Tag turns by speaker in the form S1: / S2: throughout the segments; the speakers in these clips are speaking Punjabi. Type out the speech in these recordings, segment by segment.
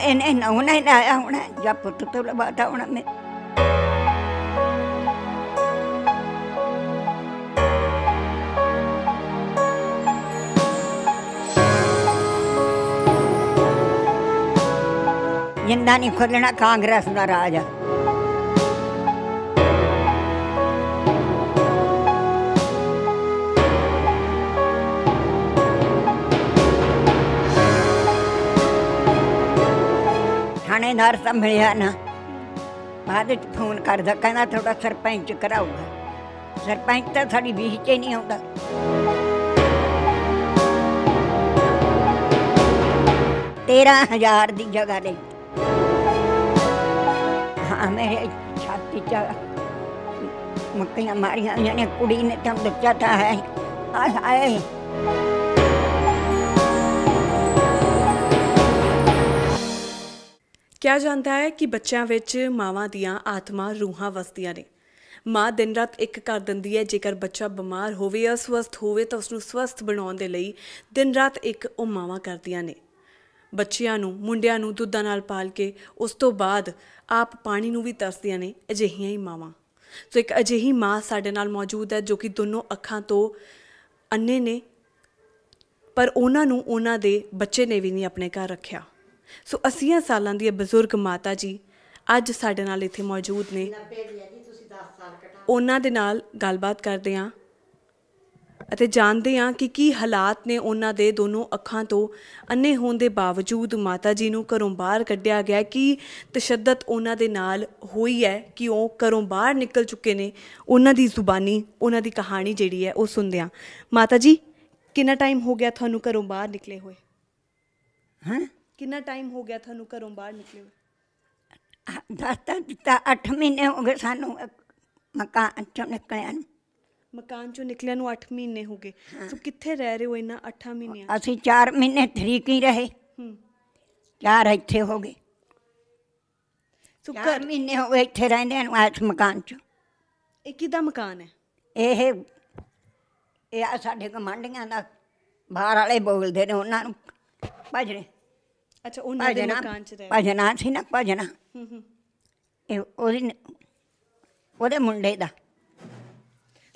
S1: en en ông này này ông này gặp phụ tụt tôi là vợ tao này mình ಎಂದಾನಿ ಕೊಲ್ಲಣ ಕಾಂಗ್ರೆಸ್ನ ರಾಜ महिनार सांभळ्या ना महादेव फोन करदा कहना थोड़ा सरपंच कराऊगा सरपंच तो साड़ी बीह च नहीं आता तेरह हजार की जगह ले हाँ मेरे छाती च मक्कियां मारिया कुड़ी ने तो बच्चा था है आए
S2: ਕਿਹਾ ਜਾਂਦਾ ਹੈ ਕਿ ਬੱਚਿਆਂ ਵਿੱਚ ਮਾਵਾਂ ਦੀਆਂ ਆਤਮਾ ਰੂਹਾਂ ਵਸਦੀਆਂ ਨੇ ਮਾਂ ਦਿਨ ਰਾਤ ਇੱਕ ਕਰ ਦਿੰਦੀ ਹੈ ਜੇਕਰ ਬੱਚਾ ਬਿਮਾਰ ਹੋਵੇ ਜਾਂ ਸਵਸਥ ਹੋਵੇ ਤਾਂ ਉਸ ਨੂੰ ਸਵਸਥ ਬਣਾਉਣ ਦੇ ਲਈ ਦਿਨ ਰਾਤ ਇੱਕ ਉਹ ਮਾਵਾਂ ਕਰਦੀਆਂ ਨੇ ਬੱਚਿਆਂ ਨੂੰ ਮੁੰਡਿਆਂ ਨੂੰ ਦੁੱਧਾਂ ਨਾਲ ਪਾਲ ਕੇ ਉਸ ਤੋਂ ਬਾਅਦ ਆਪ ਪਾਣੀ ਨੂੰ ਵੀ ਤਰਸਦੀਆਂ ਨੇ ਅਜਿਹੀਆਂ ਹੀ ਮਾਵਾਂ ਸੋ ਇੱਕ ਅਜਿਹੀ ਮਾਂ ਸਾਡੇ ਨਾਲ ਮੌਜੂਦ ਹੈ ਜੋ ਕਿ ਦੋਨੋਂ ਅੱਖਾਂ ਤੋਂ ਅੰਨੇ ਨੇ ਪਰ ਉਹਨਾਂ ਨੂੰ ਉਹਨਾਂ ਦੇ ਬੱਚੇ ਨੇ ਵੀ ਨਹੀਂ ਆਪਣੇ ਘਰ ਰੱਖਿਆ ਸੋ 80 ਸਾਲਾਂ ਦੀ ਇਹ ਬਜ਼ੁਰਗ ਮਾਤਾ ਜੀ ਅੱਜ ਸਾਡੇ ਨਾਲ ਇੱਥੇ ਮੌਜੂਦ ਨੇ ਉਹਨਾਂ ਦੇ ਨਾਲ ਗੱਲਬਾਤ ਕਰਦੇ ਆਂ ਅਤੇ ਜਾਣਦੇ ਆਂ ਕਿ ਕੀ ਹਾਲਾਤ ਨੇ ਉਹਨਾਂ ਦੇ ਦੋਨੋਂ ਅੱਖਾਂ ਤੋਂ ਅੰਨੇ ਹੋਣ ਦੇ ਬਾਵਜੂਦ ਮਾਤਾ ਜੀ ਨੂੰ ਘਰੋਂ ਬਾਹਰ ਕੱਢਿਆ ਗਿਆ ਕਿ ਤਸ਼ੱਦਦ ਉਹਨਾਂ ਦੇ ਨਾਲ ਹੋਈ ਹੈ ਕਿ ਉਹ ਘਰੋਂ ਬਾਹਰ ਨਿਕਲ ਚੁੱਕੇ ਨੇ ਉਹਨਾਂ ਦੀ ਜ਼ੁਬਾਨੀ ਉਹਨਾਂ ਦੀ ਕਹਾਣੀ ਜਿਹੜੀ ਹੈ ਉਹ ਸੁਣਦੇ ਆਂ ਮਾਤਾ ਜੀ ਕਿੰਨਾ ਟਾਈਮ ਹੋ ਗਿਆ ਤੁਹਾਨੂੰ ਘਰੋਂ ਬਾਹਰ ਨਿਕਲੇ ਹੋਏ ਹੈ ਕਿੰਨਾ ਟਾਈਮ ਹੋ ਗਿਆ ਤੁਹਾਨੂੰ ਘਰੋਂ ਬਾਹਰ ਨਿਕਲੇ ਹੋ
S1: ਦਾਤਾ ਦਿੱਤਾ 8 ਮਹੀਨੇ ਹੋ ਗਏ ਸਾਨੂੰ ਮਕਾਨ ਚੋਂ ਨਿਕਲਿਆ ਨੂੰ ਮਕਾਨ ਚੋਂ ਨਿਕਲਿਆ ਨੂੰ 8 ਮਹੀਨੇ ਹੋ ਗਏ ਸੋ
S2: ਕਿੱਥੇ ਰਹਿ ਰਹੇ ਹੋ ਇਨਾ 8 ਮਹੀਨਿਆਂ ਅਸੀਂ
S1: 4 ਮਹੀਨੇ ਤਰੀਕ ਹੀ ਰਹੇ ਹੂੰ 4 ਇੱਥੇ ਹੋ ਗਏ ਸੋ 4 ਮਹੀਨੇ ਹੋ ਗਏ ਇੱਥੇ ਰਹਿੰਦੇ ਨੂੰ ਇਸ ਮਕਾਨ ਚ ਇਹ ਕਿਦਾ ਮਕਾਨ ਹੈ ਇਹ ਇਹ ਸਾਡੇ ਕਮਾਂਡੀਆਂ ਦਾ ਬਾਹਰ ਵਾਲੇ ਬੋਲਦੇ ਨੇ ਉਹਨਾਂ ਨੂੰ ਭਜਰੇ ਅੱਛਾ ਉਹਨਾਂ ਦੇ ਮਕਾਨ 'ਚ ਰਹਿ ਭਜਨਾ ਸੀ ਨਾ ਭਜਨਾ ਇਹ ਉਹਦੀ ਉਹਦੇ ਮੁੰਡੇ ਦਾ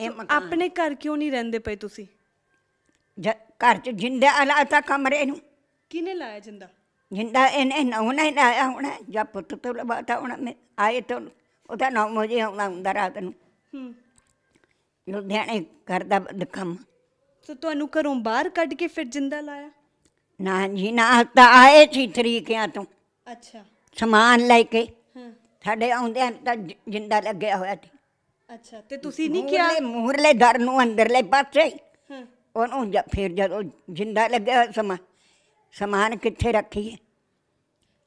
S1: ਇਹ ਮਕਾਨ ਆਪਣੇ ਘਰ ਕਿਉਂ ਨਹੀਂ ਰਹਿੰਦੇ ਪਏ ਤੁਸੀਂ ਘਰ ਚ ਜਿੰਦਾ ਲਾਤਾ ਕਮਰੇ ਨੂੰ
S2: ਕਿਹਨੇ ਲਾਇਆ ਜਿੰਦਾ
S1: ਜਿੰਦਾ ਇਹਨੇ ਨਹੁਣਾ ਹੀ ਲਾਇਆ ਹੋਣਾ ਜਾਂ ਪੁੱਤ ਤੋਂ ਲਵਾਤਾ ਹੋਣਾ ਮੈਂ ਆਏ ਤੋਂ ਉਹਦਾ ਨਾਮ ਮੁਝੇ ਆਉਣਾ ਹੁੰਦਾ ਰਾਤ ਨੂੰ ਹੂੰ ਲੁਧਿਆਣੇ ਕੰਮ ਸੋ ਤੁਹਾਨੂੰ ਘਰੋਂ ਬਾਹਰ ਕੱਢ ਕੇ ਫਿਰ ਜਿੰਦਾ ਲਾਇਆ ਨਾ ਜੀ ਨਾ ਤਾਂ ਆਏ ਸੀ ਤਰੀਕਿਆਂ ਤੋਂ ਅੱਛਾ ਸਮਾਨ ਲੈ ਕੇ ਹਾਂ ਸਾਡੇ ਆ ਤਾਂ ਜਿੰਦਾ ਲੱਗਿਆ ਹੋਇਆ ਸੀ
S2: ਅੱਛਾ ਤੇ ਤੁਸੀਂ ਨਹੀਂ ਕਿਹਾ ਮੂਹਰਲੇ- ਘਰ ਨੂੰ ਅੰਦਰਲੇ ਪਾਸੇ ਹੀ। ਹਾਂ
S1: ਉਹਨੂੰ ਜ- ਫਿਰ ਜਦੋਂ ਜਿੰਦਾ ਲੱਗਿਆ ਸਮਾਨ ਸਮਾਨ ਕਿੱਥੇ ਰੱਖੀਏ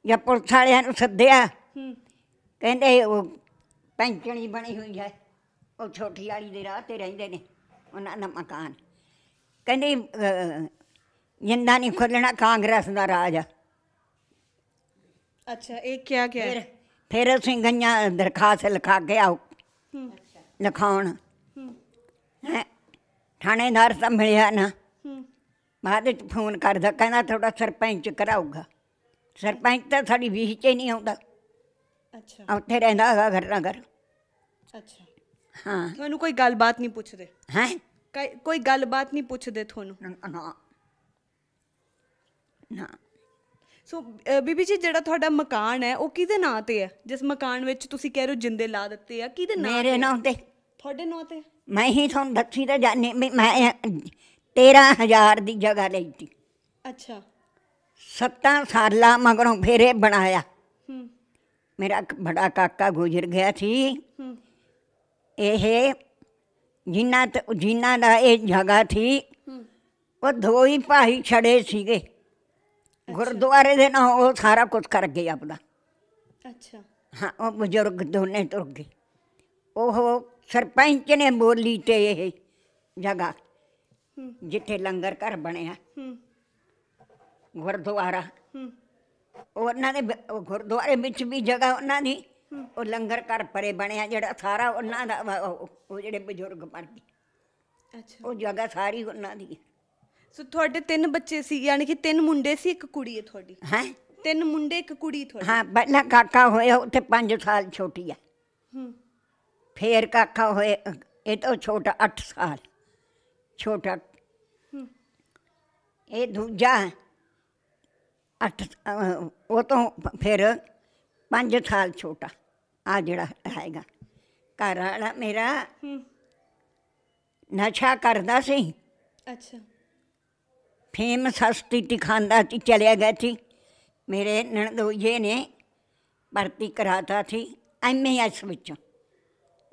S1: ਜਾਂ ਪੁਲਿਸ ਵਾਲਿਆਂ ਨੂੰ ਸੱਦਿਆ ਹੂੰ ਕਹਿੰਦੇ ਉਹ ਪੈਂਚਣੀ ਬਣੀ ਹੋਈ ਹੈ ਉਹ ਛੋਟੀ ਵਾਲੀ ਦੇ ਰਾਹ ਤੇ ਰਹਿੰਦੇ ਨੇ ਉਹਨਾਂ ਦਾ ਮਕਾਨ ਕਹਿੰਦੇ ਜਿੰਦਾ ਨਹੀਂ ਖੋਲਣਾ ਕਾਂਗਰਸ ਦਾ ਰਾਜ
S2: ਅੱਛਾ ਇਹ ਕੀ ਆ ਗਿਆ ਫਿਰ
S1: ਫਿਰ ਅਸੀਂ ਗਈਆਂ ਦਰਖਾਸਤ ਲਿਖਾ ਕੇ ਆਓ ਲਿਖਾਉਣ ਹੈ ਥਾਣੇਦਾਰ ਤਾਂ ਮਿਲਿਆ ਨਾ ਬਾਅਦ ਵਿੱਚ ਫੋਨ ਕਰਦਾ ਕਹਿੰਦਾ ਤੁਹਾਡਾ ਸਰਪੰਚ ਕਰਾਊਗਾ ਸਰਪੰਚ ਤਾਂ ਸਾਡੀ ਵੀਹ ਚ ਨਹੀਂ ਆਉਂਦਾ ਅੱਛਾ ਉੱਥੇ ਰਹਿੰਦਾ ਹੈਗਾ ਘਰ ਨਾ ਘਰ ਅੱਛਾ ਹਾਂ ਤੁਹਾਨੂੰ ਕੋਈ ਗੱਲਬਾਤ ਨਹੀਂ ਪੁੱਛਦੇ ਹੈ ਕੋਈ ਗੱਲਬਾਤ ਨਹੀਂ ਪੁੱਛਦੇ
S2: ਤੁਹਾਨੂੰ ਨਾ ਹਾਂ ਸੋ ਬੀਬੀ ਜੀ ਜਿਹੜਾ ਤੁਹਾਡਾ ਮਕਾਨ ਹੈ ਉਹ ਕਿਹਦੇ ਨਾਂ ਤੇ ਹੈ ਜਿਸ ਮਕਾਨ ਵਿੱਚ ਤੁਸੀਂ ਕਹਿ ਰਹੇ ਹੋ ਜਿੰਦੇ ਲਾ ਦਿੱਤੇ ਆ ਕਿਹਦੇ ਨਾਂ ਮੇਰੇ ਨਾਂ ਤੇ ਤੁਹਾਡੇ ਨਾਂ ਤੇ
S1: ਮੈਂ ਹੀ ਤੁਹਾਨੂੰ ਦੱਸੀ ਤਾਂ ਜਾਣੀ ਮੈਂ 13000 ਦੀ ਜਗ੍ਹਾ ਲਈ ਸੀ ਅੱਛਾ ਸੱਤਾਂ ਸਾਲਾਂ ਮਗਰੋਂ ਫੇਰੇ ਬਣਾਇਆ ਹੂੰ ਮੇਰਾ ਬੜਾ ਕਾਕਾ ਗੁਜ਼ਰ ਗਿਆ ਸੀ ਹੂੰ ਇਹ ਤੇ ਜਿੰਨਾ ਦਾ ਇਹ ਜਗ੍ਹਾ ਸੀ ਉਹ ਦੋ ਹੀ ਭਾਈ ਛੜੇ ਸੀਗੇ ਗੁਰਦੁਆਰੇ ਦੇ ਨਾਲ ਉਹ ਸਾਰਾ ਕੁਝ ਕਰ ਗਏ ਆਪਦਾ ਅੱਛਾ ਹਾਂ ਉਹ ਬਜ਼ੁਰਗ ਦੋਨੇ ਤੁਰ ਗਏ ਉਹ ਸਰਪੰਚ ਨੇ ਬੋਲੀ ਤੇ ਇਹ ਜਗਾ ਜਿੱਥੇ ਲੰਗਰ ਘਰ ਬਣਿਆ ਗੁਰਦੁਆਰਾ ਉਹਨਾਂ ਦੇ ਗੁਰਦੁਆਰੇ ਵਿੱਚ ਵੀ ਜਗਾ ਉਹਨਾਂ ਦੀ ਉਹ ਲੰਗਰ ਘਰ ਪਰੇ ਬਣਿਆ ਜਿਹੜਾ ਸਾਰਾ ਉਹਨਾਂ ਦਾ ਉਹ ਜਿਹੜੇ ਬਜ਼ੁਰਗ ਮਰ ਗਏ ਅੱਛਾ ਉਹ ਜਗਾ ਸਾਰੀ ਉਹਨਾਂ ਦੀ ਸੋ
S2: ਤੁਹਾਡੇ ਤਿੰਨ ਬੱਚੇ ਸੀ ਯਾਨੀ ਕਿ ਤਿੰਨ ਮੁੰਡੇ ਸੀ ਇੱਕ ਕੁੜੀ ਹੈ ਤੁਹਾਡੀ ਹੈ ਤਿੰਨ ਮੁੰਡੇ ਇੱਕ ਕੁੜੀ ਤੁਹਾਡੀ ਹਾਂ
S1: ਬੱਲਾ ਕਾਕਾ ਹੋਇਆ ਉਹ ਤੇ 5 ਸਾਲ ਛੋਟੀ ਆ
S2: ਹੂੰ
S1: ਫੇਰ ਕਾਕਾ ਹੋਇਆ ਇਹ ਤੋਂ ਛੋਟਾ 8 ਸਾਲ ਛੋਟਾ
S3: ਹੂੰ
S1: ਇਹ ਦੂਜਾ 8 ਉਹ ਤੋਂ ਫੇਰ 5 ਸਾਲ ਛੋਟਾ ਆ ਜਿਹੜਾ ਹੈਗਾ ਘਰ ਵਾਲਾ ਮੇਰਾ ਹੂੰ ਨਸ਼ਾ ਕਰਦਾ ਸੀ ਅੱਛਾ फेमस हस्ती थी खानदान चलिया गया थी मेरे ननदोइये ਨੇ भर्ती ਕਰਾਤਾ ਸੀ एम ਵਿੱਚ बच्चों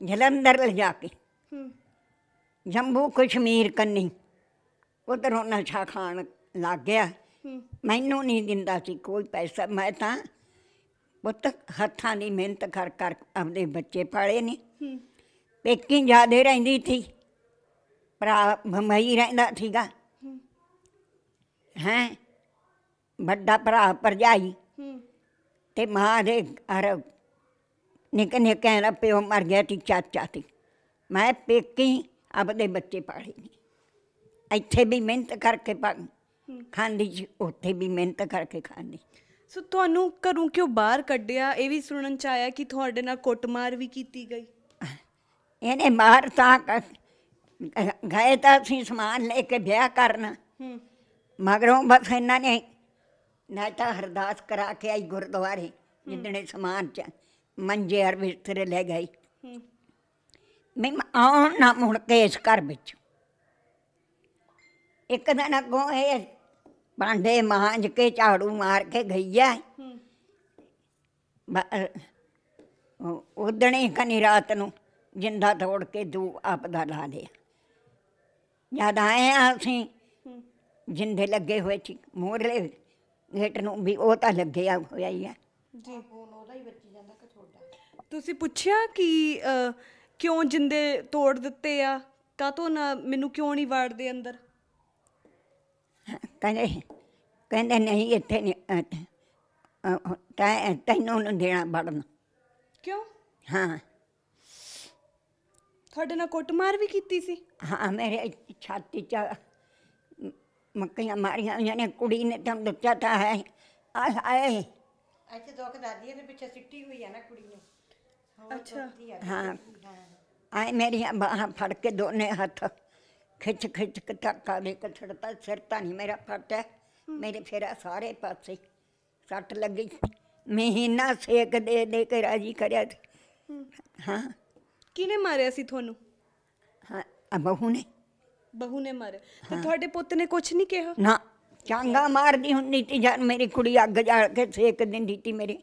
S1: जलंधर ले ਕੇ ਜੰਮੂ ਕਸ਼ਮੀਰ ਕੰਨੀ ਉਧਰੋਂ ਨਸ਼ਾ ਖਾਣ ਲੱਗ ਗਿਆ ਮੈਨੂੰ ਨਹੀਂ ਦਿੰਦਾ ਸੀ ਕੋਈ ਪੈਸਾ ਮੈਂ ਤਾਂ ਬੁੱਤ ਹੱਥਾਂ ਦੀ ਮਿਹਨਤ ਕਰ ਕਰ ਆਪਣੇ ਬੱਚੇ ਪਾਲੇ ਨੇ ਪੇਕੀ ਜਾਦੇ ਰਹਿੰਦੀ ਸੀ ਭਰਾ ਬੰਬਈ ਰਹਿੰਦਾ ਠੀਕਾ ਹੈ ਵੱਡਾ ਭਰਾ ਪਰਜਾਈ ਤੇ ਮਾਂ ਦੇ ਅਰ ਨਿਕ ਨਿੱਕੇ ਦਾ ਪਿਓ ਮਰ ਗਿਆ ਤੇ ਚਾਚਾ ਤੇ ਮੈਂ ਪੇਕੀ ਆਪਦੇ ਬੱਚੇ ਪਾਲੇ ਨੇ ਇੱਥੇ ਵੀ ਮਿਹਨਤ ਕਰਕੇ ਪਾ ਖਾਂਦੀ ਜੀ ਉੱਥੇ ਵੀ ਮਿਹਨਤ ਕਰਕੇ ਖਾਂਦੀ ਸੋ
S2: ਤੁਹਾਨੂੰ ਘਰੋਂ ਕਿਉਂ ਬਾਹਰ ਕੱਢਿਆ ਇਹ ਵੀ ਸੁਣਨ ਚ ਆਇਆ ਕਿ ਤੁਹਾਡੇ ਨਾਲ ਕੁੱਟਮਾਰ ਵੀ ਕੀਤੀ ਗਈ
S1: ਇਹਨੇ ਮਾਰ ਤਾਂ ਗਏ ਤਾਂ ਸੀ ਸਮਾਨ ਲੈ ਕੇ ਵਿਆਹ ਕਰਨਾ ਹੂੰ ਮਗਰੋਂ ਬਸ ਇਹਨਾਂ ਨੇ ਨਾ ਤਾਂ ਕਰਾ ਕੇ ਆਈ ਗੁਰਦੁਆਰੇ ਜਿੱਦਣੇ ਸਮਾਨ ਚ ਮੰਜੇ ਅਰ ਬਿਸਤਰੇ ਲੈ ਗਈ ਮੈਂ ਆਉਣ ਨਾ ਮੁੜ ਕੇ ਇਸ ਘਰ ਵਿੱਚ ਇੱਕ ਦਿਨ ਅੱਗੋਂ ਇਹ ਬਾਂਡੇ ਮਾਂਜ ਕੇ ਝਾੜੂ ਮਾਰ ਕੇ ਗਈ ਆ ਉਦਣੇ ਕਨੀ ਰਾਤ ਨੂੰ ਜਿੰਦਾ ਤੋੜ ਕੇ ਦੂ ਆਪ ਦਾ ਲਾ ਲਿਆ ਜਦ ਆਏ ਅਸੀਂ ਜਿੰਦੇ ਲੱਗੇ ਹੋਏ ਸੀ ਮੋਰਲੇ ਗੇਟ ਨੂੰ ਵੀ ਉਹ ਤਾਂ ਲੱਗਿਆ ਹੋਇਆ ਹੀ ਆ
S4: ਜੀ ਫੋਨ ਉਹਦਾ ਹੀ ਵੱਜੀ ਜਾਂਦਾ ਕਿ
S1: ਤੁਹਾਡਾ ਤੁਸੀਂ ਪੁੱਛਿਆ ਕਿ
S2: ਕਿਉਂ ਜਿੰਦੇ ਤੋੜ ਦਿੱਤੇ ਆ ਕਾਤੋਂ ਨਾ ਮੈਨੂੰ ਕਿਉਂ ਨਹੀਂ ਵਾੜਦੇ ਅੰਦਰ
S1: ਕਹਿੰਦੇ ਕਹਿੰਦੇ ਨਹੀਂ ਇੱਥੇ ਨਹੀਂ ਅਹ, ਅਹ, ਤੈਂ- ਤੈਨੂੰ ਨਹੀਂ ਦੇਣਾ ਵੜਨ ਕਿਉਂ ਹਾਂ ਤੁਹਾਡੇ ਨਾਲ ਕੁੱਟਮਾਰ ਵੀ ਕੀਤੀ ਸੀ ਹਾਂ ਮੇਰੇ ਛਾਤੀ ਚ ਮੱਕੀਆਂ ਮਾਰੀਆਂ ਹੋਈਆਂ ਨੇ ਕੁੜੀ ਨੇ ਤਾਂ ਬੱਚਾ ਤਾਂ ਹੈ ਆਏ ਹਾਏ
S4: ਇੱਥੇ ਦੁੱਖ ਦਾਦੀ ਦੇ ਪਿੱਛੇ ਸਿੱਟੀ ਹੋਈ ਆ ਨਾ ਕੁੜੀ ਨੂੰ ਹੋਰ ਅੱਛਾ। ਹਾਂ ਆ। ਹਾਂ।
S1: ਆਏ ਮੇਰੀਆਂ ਬਾਹਾਂ ਫੜ ਕੇ ਦੋਨੇ ਹੱਥ ਖਿੱਚ ਖਿੱਚ ਕੇ ਧੱਕਾ ਦੇ ਕੇ ਛੜਤਾ ਸਿਰ ਤਾਂ ਨਹੀਂ ਮੇਰਾ ਫਟਿਆ ਮੇਰੇ ਫੇਰਾ ਸਾਰੇ ਪਾਸੇ ਸੱਟ ਲੱਗੀ ਮਹੀਨਾ ਸੇਕ ਦੇ ਦੇ ਕੇ ਰਾਜੀ ਕਰਿਆ ਸੀ। ਹਾਂ
S2: ਕਿਨੇ ਮਾਰਿਆ ਸੀ ਤੁਹਾਨੂੰ ਹਾਂ ਆ ਬਹੂ ਨੇ ਬਹੂ ਨੇ ਮਰ ਤੇ ਤੁਹਾਡੇ
S1: ਪੁੱਤ ਨੇ ਕੁਝ ਨਹੀਂ ਕਿਹਾ ਨਾ ਚਾਂਗਾ ਮਾਰਦੀ ਹੁੰਦੀ ਤੇ ਜਾਨ ਮੇਰੀ ਕੁੜੀ ਅੱਗ ਜਾਲ ਕੇ ਸੇਕ ਦਿਨ ਦਿੱਤੀ ਮੇਰੀ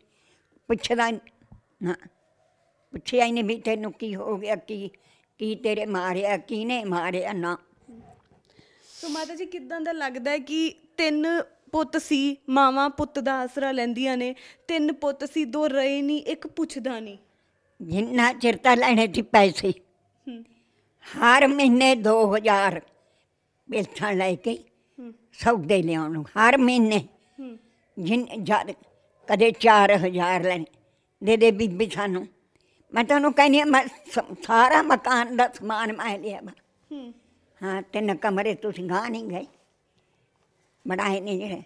S1: ਪੁੱਛਦਾ ਨਾ ਪੁੱਛਿਆ ਇਹਨੇ ਨਹੀਂ ਵੀ ਤੈਨੂੰ ਕੀ ਹੋ ਗਿਆ ਕੀ ਕੀ ਤੇਰੇ ਮਾਰਿਆ ਕਿਹਨੇ ਮਾਰਿਆ ਨਾ ਸੋ ਮਾਤਾ
S2: ਜੀ ਕਿਦਾਂ ਦਾ ਲੱਗਦਾ ਹੈ ਕਿ ਤਿੰਨ ਪੁੱਤ ਸੀ ਮਾਵਾਂ ਪੁੱਤ ਦਾ ਆਸਰਾ ਲੈਂਦੀਆਂ ਨੇ
S1: ਤਿੰਨ ਪੁੱਤ ਸੀ ਦੋ ਰਹੇ ਨਹੀਂ ਇੱਕ ਪੁੱਛਦਾ ਨਹੀਂ ਜਿੰਨਾ ਚਿਰ ਤਾਂ ਲੈਣੇ ਸੀ ਪੈਸੇ ਹਰ ਮਹੀਨੇ 2000 ਬੇਲਟਾਂ ਲੈ ਕੇ ਸੌਦੇ ਲਿਆਉਣ ਨੂੰ ਹਰ ਮਹੀਨੇ ਜਿੰਨ ਜਦ ਕਦੇ 4000 ਲੈਣ ਦੇ ਦੇ ਬੀਬੀ ਸਾਨੂੰ ਮੈਂ ਤੁਹਾਨੂੰ ਕਹਿੰਦੀ ਮੈਂ ਸਾਰਾ ਮਕਾਨ ਦਾ ਸਮਾਨ ਮੈਂ ਲਿਆ ਮੈਂ ਹਾਂ ਤਿੰਨ ਕਮਰੇ ਤੁਸੀਂ ਗਾ ਨਹੀਂ ਗਏ ਬਣਾਏ ਨਹੀਂ ਜਿਹੜੇ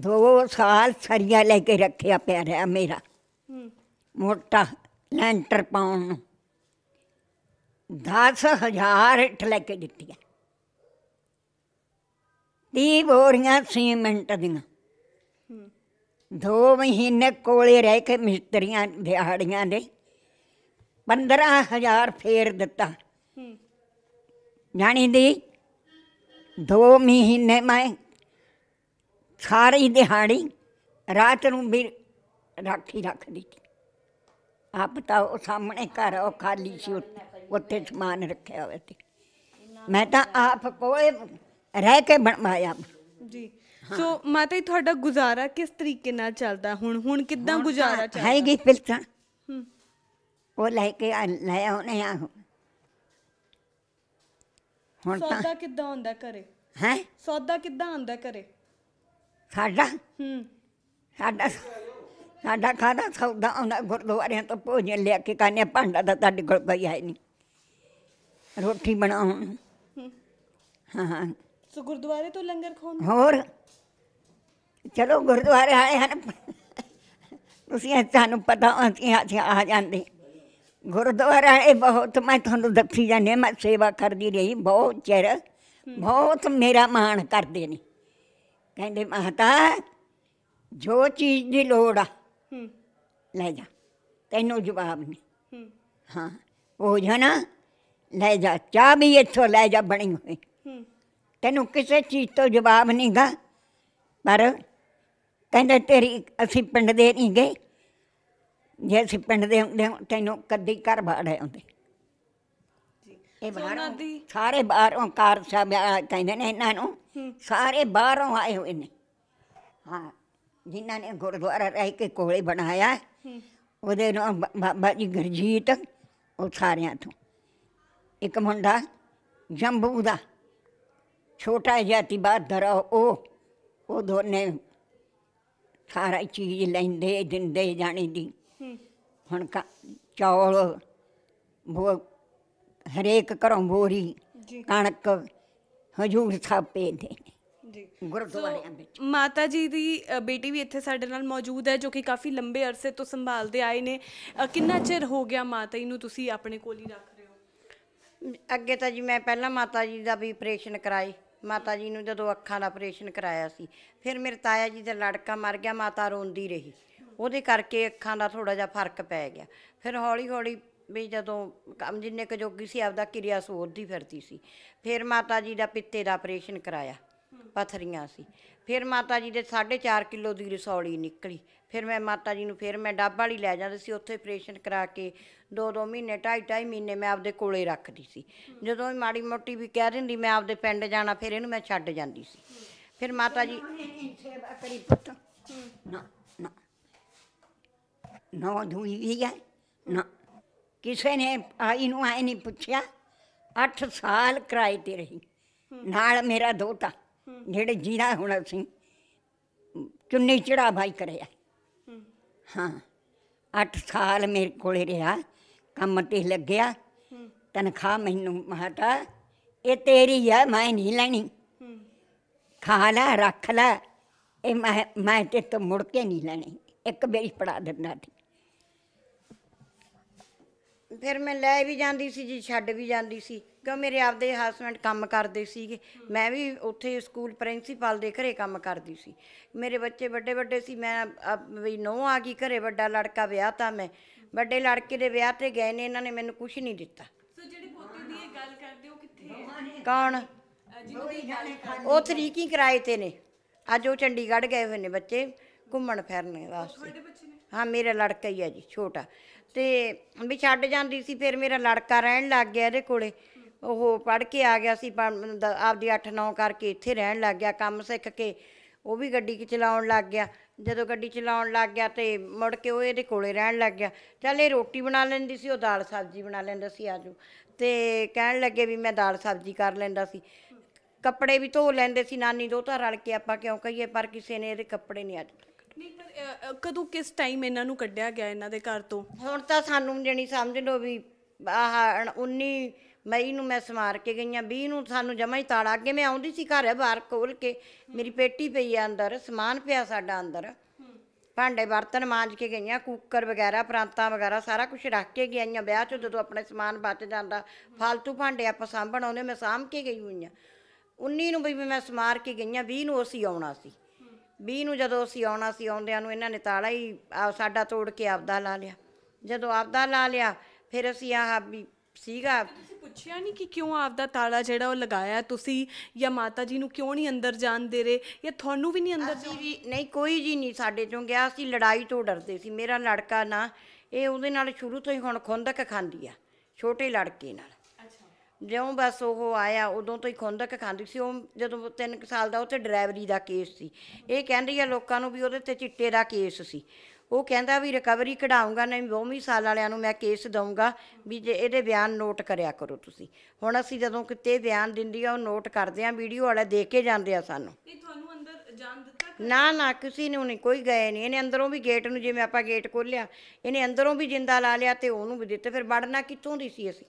S1: ਦੋ ਸਾਲ ਸਰੀਆ ਲੈ ਕੇ ਰੱਖਿਆ ਪਿਆ ਰਿਹਾ ਮੇਰਾ ਮੋਟਾ ਲੈਂਟਰ ਪਾਉਣ ਨੂੰ 10000 ਇੱਟ ਲੈ ਕੇ ਦਿੱਤੀਆਂ ਦੀ ਬੋਰੀਆਂ ਸੀਮੈਂਟ ਦੀਆਂ ਦੋ ਮਹੀਨੇ ਕੋਲੇ ਰਹਿ ਕੇ ਮਿਸਤਰੀਆਂ ਦਿਹਾੜੀਆਂ ਦੇ 15000 ਫੇਰ ਦਿੱਤਾ ਜਾਣੀ ਦੀ ਦੋ ਮਹੀਨੇ ਮੈਂ ਸਾਰੀ ਦਿਹਾੜੀ ਰਾਤ ਨੂੰ ਵੀ ਰਾਖੀ ਰੱਖ ਦਿੱਤੀ ਆਪ ਤਾਂ ਉਹ ਸਾਹਮਣੇ ਘਰ ਉਹ ਖਾਲੀ ਸੀ ਉੱਤੇ ਉੱਥੇ ਸਮਾਨ ਰੱਖਿਆ ਹੋਇਆ ਸੀ ਮੈਂ ਤਾਂ ਆਪ ਕੋਲੇ ਰਹਿ ਕੇ ਬਣਵਾਇਆ ਜੀ ਸੋ ਮਾਤਾ ਜੀ ਤੁਹਾਡਾ ਗੁਜ਼ਾਰਾ ਕਿਸ ਤਰੀਕੇ ਨਾਲ ਚੱਲਦਾ ਹੁਣ ਹੁਣ ਕਿੱਦਾਂ ਗੁਜ਼ਾਰਾ ਚੱਲਦਾ ਫਿਰ ਤਾਂ ਉਹ ਲੈ ਕੇ ਲੈ ਆਉਣੇ ਆ ਹੁਣ ਤਾਂ ਸੌਦਾ
S2: ਕਿੱਦਾਂ ਹੁੰਦਾ ਘਰੇ ਹੈ ਸੌਦਾ ਕਿੱਦਾਂ ਹੁੰਦਾ ਘਰੇ
S1: ਸਾਡਾ ਹੂੰ ਸਾਡਾ ਸਾਡਾ ਖਾਣਾ ਸੌਦਾ ਆਉਂਦਾ ਗੁਰਦੁਆਰਿਆਂ ਤੋਂ ਭੋਜਨ ਲਿਆ ਕੇ ਕਾਨੇ ਭਾਂਡਾ ਦਾ ਤੁਹਾਡੇ ਕੋਲ ਕੋਈ ਹੈ ਨਹੀਂ ਰੋਟੀ ਬਣਾਉਣ ਹਾਂ ਹਾਂ
S2: ਸੋ ਗੁਰਦੁਆਰੇ ਤੋਂ ਲੰਗਰ ਖਾਣ ਹੋਰ
S1: ਚਲੋ ਗੁਰਦੁਆਰੇ ਆਏ ਹਨ ਤੁਸੀਂ ਤੁਹਾਨੂੰ ਪਤਾ ਅਸੀਂ ਅਸੀਂ ਆ ਜਾਂਦੇ ਗੁਰਦੁਆਰਾ ਇਹ ਬਹੁਤ ਮੈਂ ਤੁਹਾਨੂੰ ਦੱਸੀ ਜਾਂਦੇ ਮੈਂ ਸੇਵਾ ਕਰਦੀ ਰਹੀ ਬਹੁਤ ਚਿਰ ਬਹੁਤ ਮੇਰਾ ਮਾਣ ਕਰਦੇ ਨੇ ਕਹਿੰਦੇ ਮਾਤਾ ਜੋ ਚੀਜ਼ ਦੀ ਲੋੜ ਆ ਲੈ ਜਾ ਤੈਨੂੰ ਜਵਾਬ ਨਹੀਂ ਹਾਂ ਉਹ ਜਣਾ ਲੈ ਜਾ ਚਾਹ ਵੀ ਇੱਥੋਂ ਲੈ ਜਾ ਬਣੀ ਹੋਈ ਤੈਨੂੰ ਕਿਸੇ ਚੀਜ਼ ਤੋਂ ਜਵਾਬ ਨਹੀਂਗਾ ਪਰ ਕਹਿੰਦੇ ਤੇਰੀ ਅਸੀਂ ਪਿੰਡ ਦੇ ਨਹੀਂ ਗਏ ਜੇ ਅਸੀਂ ਪਿੰਡ ਦੇ ਹੁੰਦੇ ਤੈਨੂੰ ਕਦੀ ਘਰ ਬਾੜ ਆਉਂਦੇ ਇਹ ਬਾਹਰ ਸਾਰੇ ਬਾਹਰੋਂ ਕਾਰ ਸਾਹਿਬ ਕਹਿੰਦੇ ਨੇ ਇਹਨਾਂ ਨੂੰ ਸਾਰੇ ਬਾਹਰੋਂ ਆਏ ਹੋਏ ਨੇ ਹਾਂ ਜਿਨ੍ਹਾਂ ਨੇ ਗੁਰਦੁਆਰਾ ਰਹਿ ਕੇ ਕੋਲੇ ਬਣਾਇਆ ਉਹਦੇ ਨੂੰ ਬਾਬਾ ਜੀ ਗਰਜੀਤ ਉਹ ਸਾਰਿਆਂ ਤੋਂ ਇੱਕ ਮੁੰਡਾ ਜੰਬੂ ਦਾ ਛੋਟਾ ਜਾਤੀ ਬਹਾਦਰ ਆ ਉਹ ਉਹ ਦੋਨੇ ਸਾਰਾ ਚੀਜ਼ ਲੈਂਦੇ ਦਿੰਦੇ ਜਾਣੀ ਦੀ ਹੁਣ ਕਾ- ਚੌਲ ਬੋ ਹਰੇਕ ਘਰੋਂ ਬੋਰੀ ਕਣਕ ਹਜੂਰ ਥਾਪੇ ਦੇ ਨੇ ਜੀ ਗੁਰਦੁਆਰੇ
S2: ਅੰਦਰ ਮਾਤਾ ਜੀ ਦੀ ਬੇਟੀ ਵੀ ਇੱਥੇ ਸਾਡੇ ਨਾਲ ਮੌਜੂਦ ਹੈ ਜੋ ਕਿ ਕਾਫੀ ਲੰਬੇ ਅਰਸੇ ਤੋਂ ਸੰਭਾਲਦੇ ਆਏ ਨੇ ਕਿੰਨਾ ਚਿਰ ਹੋ ਗਿਆ ਮਾਤਾ ਜੀ ਨੂੰ ਤੁਸੀਂ ਆਪਣੇ ਕੋਲ ਹੀ ਰੱਖ
S4: ਅੱਗੇ ਤਾਂ ਜੀ ਮੈਂ ਪਹਿਲਾਂ ਮਾਤਾ ਜੀ ਦਾ ਵੀ ਆਪਰੇਸ਼ਨ ਕਰਾਈ ਮਾਤਾ ਜੀ ਨੂੰ ਜਦੋਂ ਅੱਖਾਂ ਦਾ ਆਪਰੇਸ਼ਨ ਕਰਾਇਆ ਸੀ ਫਿਰ ਮੇਰੇ ਤਾਇਆ ਜੀ ਦਾ ਲੜਕਾ ਮਰ ਗਿਆ ਮਾਤਾ ਰੋਂਦੀ ਰਹੀ ਉਹਦੇ ਕਰਕੇ ਅੱਖਾਂ ਦਾ ਥੋੜਾ ਜਿਹਾ ਫਰਕ ਪੈ ਗਿਆ ਫਿਰ ਹੌਲੀ ਹੌਲੀ ਵੀ ਜਦੋਂ ਕੰਮ ਜਿੰਨੇ ਕੁ ਜੋਗੀ ਸੀ ਆਪਦਾ ਕਿਰਿਆ ਸੋਧਦੀ ਫਿਰਦੀ ਸੀ ਫਿਰ ਮਾਤਾ ਜੀ ਦਾ ਪਿੱਤੇ ਦਾ ਆਪਰੇਸ਼ਨ ਕਰਾਇਆ ਪਥਰੀਆਂ ਸੀ ਫਿਰ ਮਾਤਾ ਜੀ ਦੇ 4.5 ਕਿਲੋ ਦੀ ਰਸੌਲੀ ਨਿਕਲੀ ਫਿਰ ਮੈਂ ਮਾਤਾ ਜੀ ਨੂੰ ਫਿਰ ਮੈਂ ਡੱਬਾ ਵਾਲੀ ਲੈ ਜਾਂਦੀ ਸੀ ਉੱਥੇ ਆਪਰੇਸ਼ਨ ਕਰਾ ਕੇ ਦੋ ਦੋ ਮਹੀਨੇ ਢਾਈ ਢਾਈ ਮਹੀਨੇ ਮੈਂ ਆਪਦੇ ਕੋਲੇ ਰੱਖਦੀ ਸੀ ਜਦੋਂ ਵੀ ਮਾੜੀ ਮੋਟੀ ਵੀ ਕਹਿ ਦਿੰਦੀ ਮੈਂ ਆਪਦੇ ਪਿੰਡ ਜਾਣਾ ਫਿਰ ਇਹਨੂੰ ਮੈਂ ਛੱਡ
S1: ਜਾਂਦੀ ਸੀ ਫਿਰ ਮਾਤਾ ਜੀ ਸੇਵਾ ਕਰੀ ਪੁੱਤ ਨਾ ਨਾ ਨਾ ਦੂਈ ਵੀ ਹੈ ਨਾ ਕਿਸੇ ਨੇ ਆਈ ਨੂੰ ਆਈ ਨਹੀਂ ਪੁੱਛਿਆ 8 ਸਾਲ ਕਿਰਾਏ ਤੇ ਰਹੀ ਨਾਲ ਮੇਰਾ ਦੋਤਾ ਜਿਹੜੇ ਜੀਣਾ ਹੁਣ ਅਸੀਂ ਚੁੰਨੀ ਚੜਾ ਭਾਈ ਕਰਿਆ ਹਾਂ 8 ਸਾਲ ਮੇਰੇ ਕੋਲੇ ਰਿਹਾ ਕੰਮ ਤੇ ਲੱਗਿਆ ਤਨਖਾਹ ਮੈਨੂੰ ਮਾਤਾ ਇਹ ਤੇਰੀ ਹੈ ਮੈਂ ਨਹੀਂ ਲੈਣੀ ਖਾ ਲੈ ਰੱਖ ਲੈ ਇਹ ਮੈਂ ਮੈਂ ਤੇ ਮੁੜ ਕੇ ਨਹੀਂ ਲੈਣੀ ਇੱਕ ਬੇਰੀ ਪੜਾ ਦਿੰਦਾ ਸੀ
S4: ਫਿਰ ਮੈਂ ਲੈ ਵੀ ਜਾਂਦੀ ਸੀ ਜੀ ਛੱਡ ਵੀ ਜਾਂਦੀ ਸੀ ਕਿਉਂ ਮੇਰੇ ਆਪਦੇ ਹਸਬੰਡ ਕੰਮ ਕਰਦੇ ਸੀਗੇ ਮੈਂ ਵੀ ਉੱਥੇ ਸਕੂਲ ਪ੍ਰਿੰਸੀਪਲ ਦੇ ਘਰੇ ਕੰਮ ਕਰਦੀ ਸੀ ਮੇਰੇ ਬੱਚੇ ਵੱਡੇ ਵੱਡੇ ਸੀ ਮੈਂ ਵੀ ਨੋ ਆ ਗਈ ਘਰੇ ਵੱਡਾ ਲੜਕਾ ਵਿਆਹ ਤਾਂ ਮੈਂ ਵੱਡੇ ਲੜਕੇ ਦੇ ਵਿਆਹ ਤੇ ਗਏ ਨੇ ਇਹਨਾਂ ਨੇ ਮੈਨੂੰ ਕੁਝ ਨਹੀਂ ਦਿੱਤਾ ਸੋ ਜਿਹੜੇ ਪੋਤੇ ਦੀ ਇਹ
S1: ਗੱਲ ਕਰਦੇ ਹੋ ਕਿੱਥੇ ਕੌਣ ਜਿਹਨੂੰ ਦੀ ਗੱਲ
S4: ਉਹ ਤਰੀਕੀ ਕਿਰਾਏ ਤੇ ਨੇ ਅੱਜ ਉਹ ਚੰਡੀਗੜ੍ਹ ਗਏ ਹੋਏ ਨੇ ਬੱਚੇ ਘੁੰਮਣ ਫਿਰਨ ਵਾਸਤੇ ਤੁਹਾਡੇ ਬੱਚੇ ਨੇ ਹਾਂ ਮੇਰਾ ਲੜਕਾ ਹੀ ਆ ਜੀ ਛੋਟਾ ਤੇ ਵੀ ਛੱਡ ਜਾਂਦੀ ਸੀ ਫਿਰ ਮੇਰਾ ਲੜਕਾ ਰਹਿਣ ਲੱਗ ਗਿਆ ਇਹਦੇ ਕੋਲੇ ਉਹ ਪੜ ਕੇ ਆ ਗਿਆ ਸੀ ਆਪਦੀ 8-9 ਕਰਕੇ ਇੱਥੇ ਰਹਿਣ ਲੱਗ ਗਿਆ ਕੰਮ ਸਿੱਖ ਕੇ ਉਹ ਵੀ ਗੱਡੀ ਚਲਾਉਣ ਲੱਗ ਗਿਆ ਜਦੋਂ ਗੱਡੀ ਚਲਾਉਣ ਲੱਗ ਗਿਆ ਤੇ ਮੁੜ ਕੇ ਉਹ ਇਹਦੇ ਕੋਲੇ ਰਹਿਣ ਲੱਗ ਗਿਆ ਚੱਲ ਇਹ ਰੋਟੀ ਬਣਾ ਲੈਂਦੀ ਸੀ ਉਹ ਦਾਲ ਸਬਜ਼ੀ ਬਣਾ ਲੈਂਦਾ ਸੀ ਆਜੋ ਤੇ ਕਹਿਣ ਲੱਗੇ ਵੀ ਮੈਂ ਦਾਲ ਸਬਜ਼ੀ ਕਰ ਲੈਂਦਾ ਸੀ ਕੱਪੜੇ ਵੀ ਧੋ ਲੈਂਦੇ ਸੀ ਨਾਨੀ ਦੋ ਤਾਂ ਰਲ ਕੇ ਆਪਾਂ ਕਿਉਂ ਕਹੀਏ ਪਰ ਕਿਸੇ ਨੇ ਇਹਦੇ ਕੱਪੜੇ ਨਹੀਂ ਅੱਜ ਨਹੀਂ ਪਰ ਕਦੋਂ ਕਿਸ ਟਾਈਮ ਇਹਨਾਂ ਨੂੰ ਕੱਢਿਆ ਗਿਆ ਇਹਨਾਂ ਦੇ ਘਰ ਤੋਂ ਹੁਣ ਤਾਂ ਸਾਨੂੰ ਜਣੀ ਸਮਝ ਲਓ ਵੀ ਆਹ 19 ਮਈ ਨੂੰ ਮੈਂ ਸਮਾਰ ਕੇ ਗਈਆਂ 20 ਨੂੰ ਸਾਨੂੰ ਜਮਾ ਹੀ ਤਾਲਾ ਅੱਗੇ ਮੈਂ ਆਉਂਦੀ ਸੀ ਘਰ ਬਾਹਰ ਖੋਲ ਕੇ ਮੇਰੀ ਪੇਟੀ ਪਈ ਆ ਅੰਦਰ ਸਮਾਨ ਪਿਆ ਸਾਡਾ ਅੰਦਰ ਭਾਂਡੇ ਬਰਤਨ ਮਾਂਜ ਕੇ ਗਈਆਂ ਕੁੱਕਰ ਵਗੈਰਾ ਪ੍ਰਾਂਤਾਂ ਵਗੈਰਾ ਸਾਰਾ ਕੁਝ ਰੱਖ ਕੇ ਗਈਆਂ ਵਿਆਹ 'ਚ ਜਦੋਂ ਆਪਣੇ ਸਮਾਨ ਬਚ ਜਾਂਦਾ ਫालतू ਭਾਂਡੇ ਆਪਾਂ ਸਾਂਭਣ ਆਉਂਦੇ ਮੈਂ ਸਾਂਭ ਕੇ ਗਈ ਹੋਈਆਂ 19 ਨੂੰ ਵੀ ਮੈਂ ਸਮਾਰ ਕੇ ਗਈਆਂ 20 ਨੂੰ ਅਸੀਂ ਆਉਣਾ ਸੀ 20 ਨੂੰ ਜਦੋਂ ਅਸੀਂ ਆਉਣਾ ਸੀ ਆਉਂਦਿਆਂ ਨੂੰ ਇਹਨਾਂ ਨੇ ਤਾਲਾ ਹੀ ਸਾਡਾ ਤੋੜ ਕੇ ਆਪਦਾ ਲਾ ਲਿਆ ਜਦੋਂ ਆਪਦਾ ਲਾ ਲਿਆ ਫਿਰ ਅਸੀਂ ਆਹ ਵੀ ਸੀਗਾ ਪੁੱਛਿਆ ਨਹੀਂ ਕਿ ਕਿਉਂ ਆਪਦਾ ਤਾਲਾ ਜਿਹੜਾ ਉਹ ਲਗਾਇਆ ਤੁਸੀਂ ਜਾਂ ਮਾਤਾ ਜੀ ਨੂੰ ਕਿਉਂ ਨਹੀਂ ਅੰਦਰ ਜਾਣ ਦੇ ਰਹੇ ਜਾਂ ਤੁਹਾਨੂੰ ਵੀ ਨਹੀਂ ਅੰਦਰ ਜੀ ਵੀ ਨਹੀਂ ਕੋਈ ਜੀ ਨਹੀਂ ਸਾਡੇ ਚੋਂ ਗਿਆ ਸੀ ਲੜਾਈ ਤੋਂ ਡਰਦੇ ਸੀ ਮੇਰਾ ਲੜਕਾ ਨਾ ਇਹ ਉਹਦੇ ਨਾਲ ਸ਼ੁਰੂ ਤੋਂ ਹੀ ਹੁਣ ਖੁੰਦਕ ਖਾਂਦੀ ਆ ਛੋਟੇ ਲੜਕੇ ਨਾਲ ਜਿਉਂ ਬਸ ਉਹ ਆਇਆ ਉਦੋਂ ਤੋਂ ਹੀ ਖੁੰਦਕ ਖਾਂਦੀ ਸੀ ਉਹ ਜਦੋਂ 3 ਸਾਲ ਦਾ ਉਹ ਤੇ ਡਰਾਈਵਰੀ ਦਾ ਕੇਸ ਸੀ ਇਹ ਕਹਿੰਦੀ ਆ ਲੋਕਾਂ ਨੂੰ ਵੀ ਉਹਦੇ ਤੇ ਚਿੱਟੇ ਦਾ ਕੇਸ ਸੀ ਉਹ ਕਹਿੰਦਾ ਵੀ ਰਿਕਵਰੀ ਕਢਾਉਂਗਾ ਨਹੀਂ ਬਹੁਮੀ ਸਾਲ ਵਾਲਿਆਂ ਨੂੰ ਮੈਂ ਕੇਸ ਦਊਂਗਾ ਵੀ ਜੇ ਇਹਦੇ ਬਿਆਨ ਨੋਟ ਕਰਿਆ ਕਰੋ ਤੁਸੀਂ ਹੁਣ ਅਸੀਂ ਜਦੋਂ ਕਿਤੇ ਬਿਆਨ ਦਿੰਦੀ ਆ ਉਹ ਨੋਟ ਕਰਦੇ ਆ ਵੀਡੀਓ ਵਾਲਾ ਦੇਖ ਕੇ ਜਾਂਦੇ ਆ ਸਾਨੂੰ ਇਹ
S2: ਤੁਹਾਨੂੰ ਅੰਦਰ ਜਾਣ ਦਿੱਤਾ
S4: ਨਾ ਨਾ ਕਿਸੇ ਨੂੰ ਨਹੀਂ ਕੋਈ ਗਏ ਨਹੀਂ ਇਹਨੇ ਅੰਦਰੋਂ ਵੀ ਗੇਟ ਨੂੰ ਜਿਵੇਂ ਆਪਾਂ ਗੇਟ ਖੋਲਿਆ ਇਹਨੇ ਅੰਦਰੋਂ ਵੀ ਜਿੰਦਾ ਲਾ ਲਿਆ ਤੇ ਉਹਨੂੰ ਵੀ ਦਿੱਤੇ ਫਿਰ ਵੜਨਾ ਕਿੱਥੋਂ ਦੀ ਸੀ ਅਸੀਂ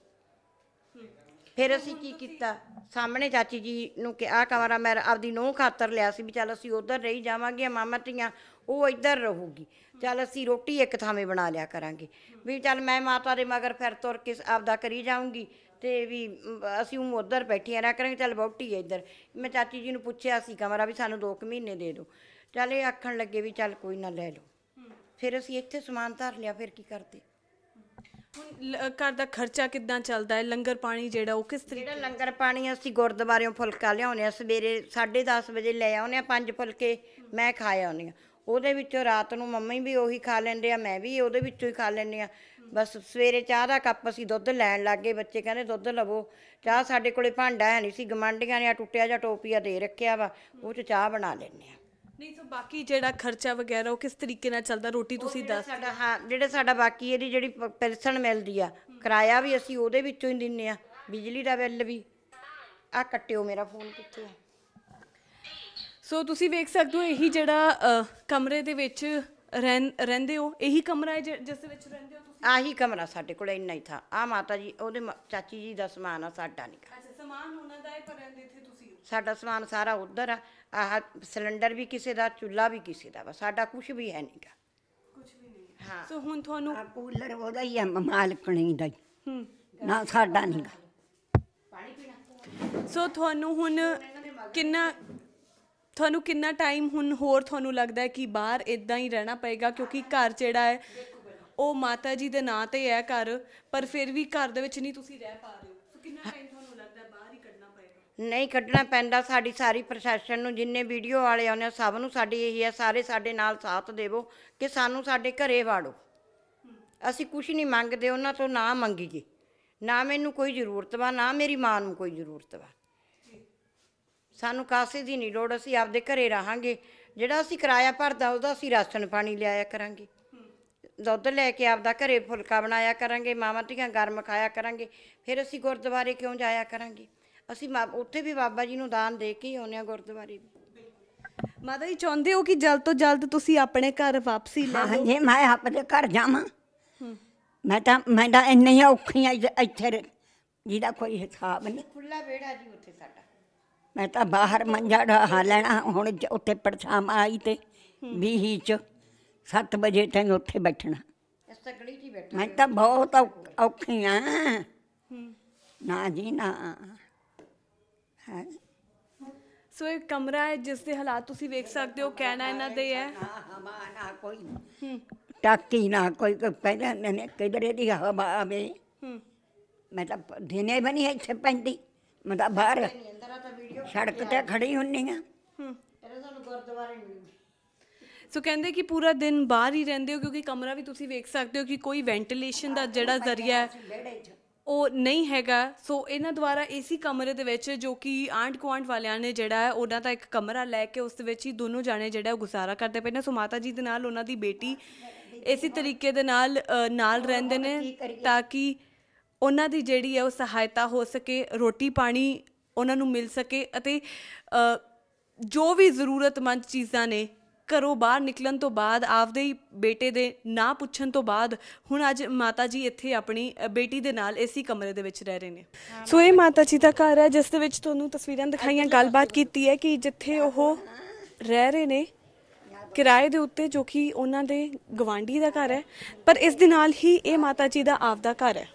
S4: ਫਿਰ ਅਸੀਂ ਕੀ ਕੀਤਾ ਸਾਹਮਣੇ ਚਾਚੀ ਜੀ ਨੂੰ ਕਿ ਆਹ ਕਮਰਾ ਮੈਂ ਆਪਦੀ ਨੋਹ ਖਾਤਰ ਲਿਆ ਸੀ ਵੀ ਚੱਲ ਅਸੀਂ ਉਧਰ ਰਹੀ ਜਾਵਾਂਗੇ ਮਾਮਾ ਟੀਆਂ ਉਹ ਇੱਧਰ ਰਹੂਗੀ ਚੱਲ ਅਸੀਂ ਰੋਟੀ ਇੱਕ ਥਾਵੇਂ ਬਣਾ ਲਿਆ ਕਰਾਂਗੇ ਵੀ ਚੱਲ ਮੈਂ ਮਾਤਾ ਦੇ ਮਗਰ ਫਿਰ ਤੁਰ ਕੇ ਆਪਦਾ ਕਰੀ ਜਾਊਂਗੀ ਤੇ ਵੀ ਅਸੀਂ ਉਹ ਉਧਰ ਬੈਠੀਆਂ ਨਾ ਕਰਾਂਗੇ ਚੱਲ ਹੈ ਇੱਧਰ ਮੈਂ ਚਾਚੀ ਜੀ ਨੂੰ ਪੁੱਛਿਆ ਸੀ ਕਮਰਾ ਵੀ ਸਾਨੂੰ 2 ਮਹੀਨੇ ਦੇ ਦਿਓ ਚੱਲ ਇਹ ਆਖਣ ਲੱਗੇ ਵੀ ਚੱਲ ਕੋਈ ਨਾ ਲੈ ਲਓ ਫਿਰ ਅਸੀਂ ਇੱਥੇ ਸਮਾਨ ਧਰ ਲਿਆ ਫਿਰ ਕੀ ਕਰਦੇ
S2: ਹੁਣ ਘਰ ਦਾ ਖਰਚਾ ਕਿੱਦਾਂ
S4: ਚੱਲਦਾ ਹੈ ਲੰਗਰ ਪਾਣੀ ਜਿਹੜਾ ਉਹ ਕਿਸ ਤਰੀਕੇ ਜਿਹੜਾ ਲੰਗਰ ਪਾਣੀ ਅਸੀਂ ਗੁਰਦੁਆਰਿਓਂ ਫੁਲਕਾ ਲਿਆਉਂਦੇ ਆ ਸਵੇਰੇ 10:30 ਵਜੇ ਲੈ ਆਉਂਦੇ ਆ ਪੰਜ ਫੁਲਕੇ ਮੈਂ ਖਾਇਆ ਆਉਂਦੀ ਆ ਉਹਦੇ ਵਿੱਚੋਂ ਰਾਤ ਨੂੰ ਮੰਮੀ ਵੀ ਉਹੀ ਖਾ ਲੈਂਦੇ ਆ ਮੈਂ ਵੀ ਉਹਦੇ ਵਿੱਚੋਂ ਹੀ ਖਾ ਲੈਂਦੀ ਆ ਬਸ ਸਵੇਰੇ ਚਾਹ ਦਾ ਕੱਪ ਅਸੀਂ ਦੁੱਧ ਲੈਣ ਲੱਗੇ ਬੱਚੇ ਕਹਿੰਦੇ ਦੁੱਧ ਲਵੋ ਚਾਹ ਸਾਡੇ ਕੋਲੇ ਭਾਂਡਾ ਹੈ ਨਹੀਂ ਸੀ ਗਮੰਡੀਆਂ ਨੇ ਆ ਟੁੱਟਿਆ ਜਾਂ ਟੋਪੀਆ ਦੇ ਰੱਖਿਆ ਵਾ ਉਹ ਚ ਚਾਹ ਬਣਾ ਲੈਂਦੇ ਆ ਨਹੀਂ ਸੋ ਬਾਕੀ ਜਿਹੜਾ ਖਰਚਾ ਵਗੈਰਾ ਉਹ ਕਿਸ ਤਰੀਕੇ ਨਾਲ ਚੱਲਦਾ ਰੋਟੀ ਤੁਸੀਂ ਦੱਸ ਸਾਡਾ ਹਾਂ ਜਿਹੜਾ ਸਾਡਾ ਬਾਕੀ ਇਹਦੀ ਜਿਹੜੀ ਪੈਨਸ਼ਨ ਮਿਲਦੀ ਆ ਕਿਰਾਇਆ ਵੀ ਅਸੀਂ ਉਹਦੇ ਵਿੱਚੋਂ ਹੀ ਦਿੰਨੇ ਆ ਬਿਜਲੀ ਦਾ ਬਿੱਲ ਵੀ ਆ ਕੱਟਿਓ ਮੇਰਾ ਫੋਨ ਕਿੱਥੇ ਆ ਸੋ ਤੁਸੀਂ ਵੇਖ ਸਕਦੇ ਹੋ ਇਹੀ ਜਿਹੜਾ ਕਮਰੇ ਦੇ ਵਿੱਚ ਰਹਿੰਦੇ ਹੋ ਇਹੀ ਕਮਰਾ ਹੈ ਜਿਸ
S2: ਦੇ ਵਿੱਚ ਰਹਿੰਦੇ ਹੋ ਤੁਸੀਂ
S4: ਆਹੀ ਕਮਰਾ ਸਾਡੇ ਕੋਲ ਇੰਨਾ ਹੀ ਥਾ ਆ ਮਾਤਾ ਜੀ ਉਹਦੇ ਚਾਚੀ ਜੀ ਦਾ ਸਮਾਨ ਆ ਸਾਡਾ ਨਹੀਂ
S2: ਅੱਛਾ ਸਮਾਨ ਉਹਨਾਂ ਦਾ ਹੈ ਪਰ ਰਹਿੰਦੇ ਇੱਥੇ ਤੁਸੀਂ
S4: ਸਾਡਾ ਸਮਾਨ ਸਾਰਾ ਉੱਧਰ ਆ ਆਹ ਸਿਲੰਡਰ ਵੀ ਕਿਸੇ ਦਾ ਚੁੱਲਾ ਵੀ ਕਿਸੇ ਦਾ ਵਾ ਸਾਡਾ ਕੁਝ ਵੀ ਹੈ ਨਹੀਂਗਾ ਕੁਝ ਵੀ ਨਹੀਂ ਹਾਂ ਸੋ ਹੁਣ ਤੁਹਾਨੂੰ
S1: ਕੂਲਰ ਉਹਦਾ ਹੀ ਆ ਮਾਲਕ ਨਹੀਂ ਦਾ ਹੂੰ ਨਾ ਸਾਡਾ ਨਹੀਂਗਾ
S2: ਪਾਣੀ ਪੀਣਾ ਸੋ ਤੁਹਾਨੂੰ ਹੁਣ ਕਿੰਨਾ ਤੁਹਾਨੂੰ ਕਿੰਨਾ ਟਾਈਮ ਹੁਣ ਹੋਰ ਤੁਹਾਨੂੰ ਲੱਗਦਾ ਹੈ ਕਿ ਬਾਹਰ ਇਦਾਂ ਹੀ ਰਹਿਣਾ ਪਏਗਾ ਕਿਉਂਕਿ ਘਰ ਜਿਹੜਾ ਹੈ ਉਹ ਮਾਤਾ ਜੀ ਦੇ ਨਾਂ ਤੇ ਹੈ ਘਰ ਪਰ ਫਿਰ ਵੀ ਘਰ ਦੇ ਵਿੱਚ ਨਹੀਂ ਤੁਸੀਂ ਰਹਿ ਪਾ ਰਹੇ ਹੋ ਸੋ ਕਿੰਨਾ ਟਾਈਮ ਤੁਹਾਨੂੰ ਲੱਗਦਾ ਹੈ ਬਾਹਰ ਹੀ ਕੱਢਣਾ
S4: ਪਏਗਾ ਨਹੀਂ ਕੱਢਣਾ ਪੈਂਦਾ ਸਾਡੀ ਸਾਰੀ ਪ੍ਰੋਸੈਸ਼ਨ ਨੂੰ ਜਿੰਨੇ ਵੀਡੀਓ ਵਾਲੇ ਆਉਂਦੇ ਆ ਸਭ ਨੂੰ ਸਾਡੀ ਇਹੀ ਹੈ ਸਾਰੇ ਸਾਡੇ ਨਾਲ ਸਾਥ ਦੇਵੋ ਕਿ ਸਾਨੂੰ ਸਾਡੇ ਘਰੇ ਵਾੜੋ ਅਸੀਂ ਕੁਝ ਨਹੀਂ ਮੰਗਦੇ ਉਹਨਾਂ ਤੋਂ ਨਾ ਮੰਗੀਏ ਨਾ ਮੈਨੂੰ ਕੋਈ ਜ਼ਰੂਰਤ ਵਾ ਨਾ ਮੇਰੀ ਮਾਂ ਨੂੰ ਕੋਈ ਜ਼ਰੂਰਤ ਵਾ ਸਾਨੂੰ ਕਾਸੇ ਦੀ ਨਹੀਂ ਲੋੜ ਅਸੀਂ ਆਪਦੇ ਘਰੇ ਰਹਾਂਗੇ ਜਿਹੜਾ ਅਸੀਂ ਕਿਰਾਇਆ ਭਰਦਾ ਉਹਦਾ ਅਸੀਂ ਰਾਸ਼ਨ ਪਾਣੀ ਲਿਆਇਆ ਕਰਾਂਗੇ ਦੁੱਧ ਲੈ ਕੇ ਆਪਦਾ ਘਰੇ ਫੁਲਕਾ ਬਣਾਇਆ ਕਰਾਂਗੇ ਮਾਵਾਂ ਧੀਆਂ ਗਰਮ ਖਾਇਆ ਕਰਾਂਗੇ ਫਿਰ ਅਸੀਂ ਗੁਰਦੁਆਰੇ ਕਿਉਂ ਜਾਇਆ ਕਰਾਂਗੇ ਅਸੀਂ ਉੱਥੇ ਵੀ ਬਾਬਾ ਜੀ ਨੂੰ ਦਾਨ ਦੇ ਕੇ ਆਉਂਦੇ ਆ ਗੁਰਦੁਆਰੇ
S1: ਮਾਤਾ ਜੀ ਚਾਹੁੰਦੇ ਹੋ ਕਿ ਜਲਦ ਤੋਂ ਜਲਦ ਤੁਸੀਂ ਆਪਣੇ ਘਰ ਵਾਪਸੀ ਲੈ ਲਓ ਹਾਂਜੀ ਮੈਂ ਆਪਣੇ ਘਰ ਜਾਵਾਂ ਮੈਂ ਤਾਂ ਮੈਂ ਤਾਂ ਇੰਨੀ ਔਖੀਆਂ ਇੱਥੇ ਜਿਹਦਾ ਕੋਈ ਹਿਸਾਬ ਨਹੀਂ
S4: ਖੁੱਲਾ ਵਿਹੜਾ ਜੀ ਉੱਥੇ ਸਾਡਾ
S1: ਮੈਂ ਤਾਂ ਬਾਹਰ ਮੰਜਾ ਢਾਹ ਲੈਣਾ ਹੁਣ ਉੱਥੇ ਪਰਛਾਮ ਆਈ ਤੇ ਵੀਹੀ ਚ 7 ਵਜੇ ਤੱਕ ਉੱਥੇ ਬੈਠਣਾ
S4: ਸਗੜੀ ਜੀ ਬੈਠਣਾ ਮੈਂ ਤਾਂ ਬਹੁਤ
S1: ਔਖੀ ਆ ਨਾ ਜੀ ਨਾ
S4: ਸੋ
S2: ਇਹ ਕਮਰਾ ਹੈ ਜਿਸ ਦੇ ਹਾਲਾਤ ਤੁਸੀਂ ਵੇਖ ਸਕਦੇ ਹੋ ਕਹਿਣਾ ਇਹਨਾਂ ਦੇ ਹੈ
S1: ਨਾ ਕੋਈ ਟਾਕੀ ਨਾ ਕੋਈ ਪਹਿਲਾਂ ਨੇ ਕਿਧਰੇ ਦੀ ਹਵਾ ਆਵੇ ਮੈਂ ਤਾਂ ਦਿਨੇ ਬਣੀ ਇੱਥੇ ਪੈਂਦੀ ਮੈਂ ਤਾਂ ਬਾਹਰ ਅੰਦਰ ਆ ਤਾਂ ਵੀਡੀਓ ਸੜਕ ਤੇ ਖੜੀ ਹੁੰਨੀ ਆ
S4: ਤੁਹਾਨੂੰ ਗੁਰਦੁਆਰੇ
S1: ਸੋ ਕਹਿੰਦੇ ਕਿ ਪੂਰਾ ਦਿਨ ਬਾਹਰ ਹੀ
S2: ਰਹਿੰਦੇ ਹੋ ਕਿਉਂਕਿ ਕਮਰਾ ਵੀ ਤੁਸੀਂ ਵੇਖ ਸਕਦੇ ਹੋ ਕਿ ਕੋਈ ਵੈਂਟੀਲੇਸ਼ਨ ਦਾ ਜਿਹੜਾ ਜ਼ਰੀਆ ਉਹ ਨਹੀਂ ਹੈਗਾ ਸੋ ਇਹਨਾਂ ਦੁਆਰਾ ਏਸੀ ਕਮਰੇ ਦੇ ਵਿੱਚ ਜੋ ਕਿ ਆਂਟ ਕੁਆਂਟ ਵਾਲਿਆਂ ਨੇ ਜਿਹੜਾ ਹੈ ਉਹਨਾਂ ਦਾ ਇੱਕ ਕਮਰਾ ਲੈ ਕੇ ਉਸ ਦੇ ਵਿੱਚ ਹੀ ਦੋਨੋਂ ਜਾਣੇ ਜਿਹੜਾ ਉਹ ਗੁਜ਼ਾਰਾ ਕਰਦੇ ਪਏ ਨੇ ਸੋ ਮਾਤਾ ਜੀ ਦੇ ਨਾਲ ਉਹਨਾਂ ਦੀ ਬੇਟੀ ਇਸੇ ਤਰੀਕੇ ਦੇ ਨਾਲ ਨਾਲ ਰਹਿੰਦੇ ਨੇ ਤਾਂ ਕਿ ਉਹਨਾਂ ਦੀ ਜਿਹੜੀ ਹੈ ਉਹ ਸਹਾਇਤਾ ਹੋ ਸਕੇ ਰੋਟੀ ਪਾਣੀ ਉਹਨਾਂ ਨੂੰ ਮਿਲ ਸਕੇ ਅਤੇ ਜੋ ਵੀ ਜ਼ਰੂਰਤਮੰਦ ਚੀਜ਼ਾਂ ਨੇ ਘਰੋਂ ਬਾਹਰ ਨਿਕਲਣ ਤੋਂ ਬਾਅਦ ਆਪਦੇ ਹੀ ਬੇਟੇ ਦੇ ਨਾਂ ਪੁੱਛਣ ਤੋਂ ਬਾਅਦ ਹੁਣ ਅੱਜ ਮਾਤਾ ਜੀ ਇੱਥੇ ਆਪਣੀ ਬੇਟੀ ਦੇ ਨਾਲ ਏਸੀ ਕਮਰੇ ਦੇ ਵਿੱਚ ਰਹਿ ਰਹੇ ਨੇ ਸੋ ਇਹ ਮਾਤਾ ਜੀ ਦਾ ਘਰ ਹੈ ਜਿਸ ਦੇ ਵਿੱਚ ਤੁਹਾਨੂੰ ਤਸਵੀਰਾਂ ਦਿਖਾਈਆਂ ਗੱਲਬਾਤ ਕੀਤੀ ਹੈ ਕਿ ਜਿੱਥੇ ਉਹ ਰਹਿ ਰਹੇ ਨੇ ਕਿਰਾਏ ਦੇ ਉੱਤੇ ਜੋ ਕਿ ਉਹਨਾਂ ਦੇ ਗਵਾਂਢੀ ਦਾ ਘਰ ਹੈ ਪਰ ਇਸ ਦੇ ਨਾਲ ਹੀ ਇਹ ਮਾਤਾ ਜੀ ਦਾ ਆਪਦਾ ਘਰ ਹੈ